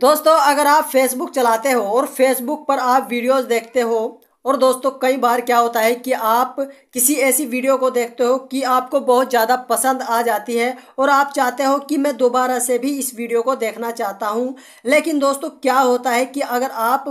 दोस्तों अगर आप फेसबुक चलाते हो और फेसबुक पर आप वीडियोस देखते हो और दोस्तों कई बार क्या होता है कि आप किसी ऐसी वीडियो को देखते हो कि आपको बहुत ज़्यादा पसंद आ जाती है और आप चाहते हो कि मैं दोबारा से भी इस वीडियो को देखना चाहता हूं लेकिन दोस्तों क्या होता है कि अगर आप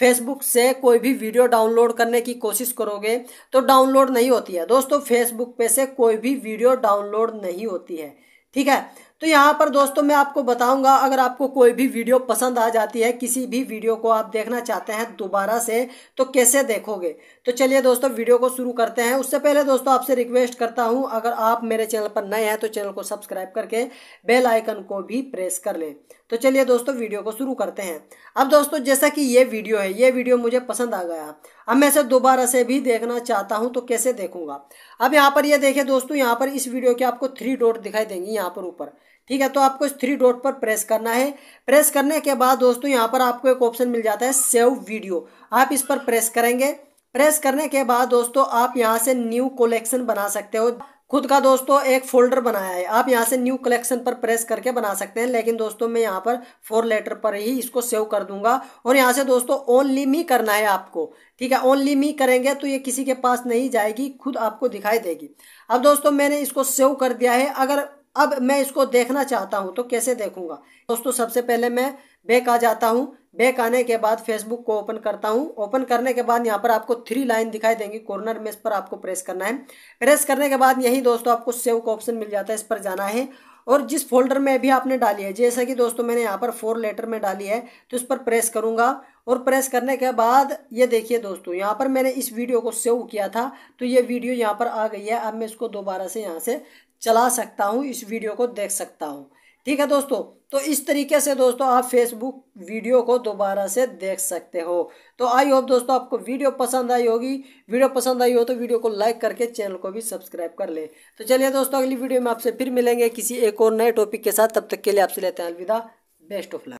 फेसबुक से कोई भी वीडियो डाउनलोड करने की कोशिश करोगे तो डाउनलोड नहीं होती है दोस्तों फेसबुक पे से कोई भी वीडियो डाउनलोड नहीं होती है ठीक है तो यहाँ पर दोस्तों मैं आपको बताऊंगा अगर आपको कोई भी वीडियो पसंद आ जाती है किसी भी वीडियो को आप देखना चाहते हैं दोबारा से तो कैसे देखोगे तो चलिए दोस्तों वीडियो को शुरू करते हैं उससे पहले दोस्तों आपसे रिक्वेस्ट करता हूँ अगर आप मेरे चैनल पर नए हैं तो चैनल को सब्सक्राइब करके बेल आइकन को भी प्रेस कर लें तो चलिए दोस्तों वीडियो को शुरू करते हैं अब दोस्तों जैसा कि ये वीडियो है ये वीडियो मुझे पसंद आ गया अब मैं इसे दोबारा से भी देखना चाहता हूँ तो कैसे देखूंगा अब यहाँ पर ये देखे दोस्तों यहाँ पर इस वीडियो के आपको थ्री डॉट दिखाई देंगी यहाँ पर ऊपर ठीक है तो आपको इस थ्री डॉट पर प्रेस करना है प्रेस करने के बाद दोस्तों यहाँ पर आपको एक ऑप्शन मिल जाता है सेव वीडियो आप इस पर प्रेस करेंगे प्रेस करने के बाद दोस्तों आप यहाँ से न्यू कलेक्शन बना सकते हो खुद का दोस्तों एक फोल्डर बनाया है आप यहाँ से न्यू कलेक्शन पर प्रेस करके बना सकते हैं लेकिन दोस्तों मैं यहाँ पर फोर लेटर पर ही इसको सेव कर दूंगा और यहाँ से दोस्तों ओनली मी करना है आपको ठीक है ओनली मी करेंगे तो ये किसी के पास नहीं जाएगी खुद आपको दिखाई देगी अब दोस्तों मैंने इसको सेव कर दिया है अगर अब मैं इसको देखना चाहता हूं तो कैसे देखूंगा दोस्तों सबसे पहले मैं बैक आ जाता हूं बैक आने के बाद फेसबुक को ओपन करता हूं ओपन करने के बाद यहाँ पर आपको थ्री लाइन दिखाई देंगी कॉर्नर में इस पर आपको प्रेस करना है प्रेस करने के बाद यही दोस्तों आपको सेव का ऑप्शन मिल जाता है इस पर जाना है और जिस फोल्डर में अभी आपने डाली है जैसा कि दोस्तों मैंने यहाँ पर फोर लेटर में डाली है तो इस पर प्रेस करूँगा और प्रेस करने के बाद ये देखिए दोस्तों यहाँ पर मैंने इस वीडियो को सेव किया था तो ये वीडियो यहाँ पर आ गई है अब मैं इसको दोबारा से यहाँ से चला सकता हूँ इस वीडियो को देख सकता हूँ ठीक है दोस्तों तो इस तरीके से दोस्तों आप फेसबुक वीडियो को दोबारा से देख सकते हो तो आई होप दोस्तों आपको वीडियो पसंद आई होगी वीडियो पसंद आई हो तो वीडियो को लाइक करके चैनल को भी सब्सक्राइब कर ले तो चलिए दोस्तों अगली वीडियो में आपसे फिर मिलेंगे किसी एक और नए टॉपिक के साथ तब तक के लिए आपसे लेते हैं अलविदा बेस्ट ऑफ लक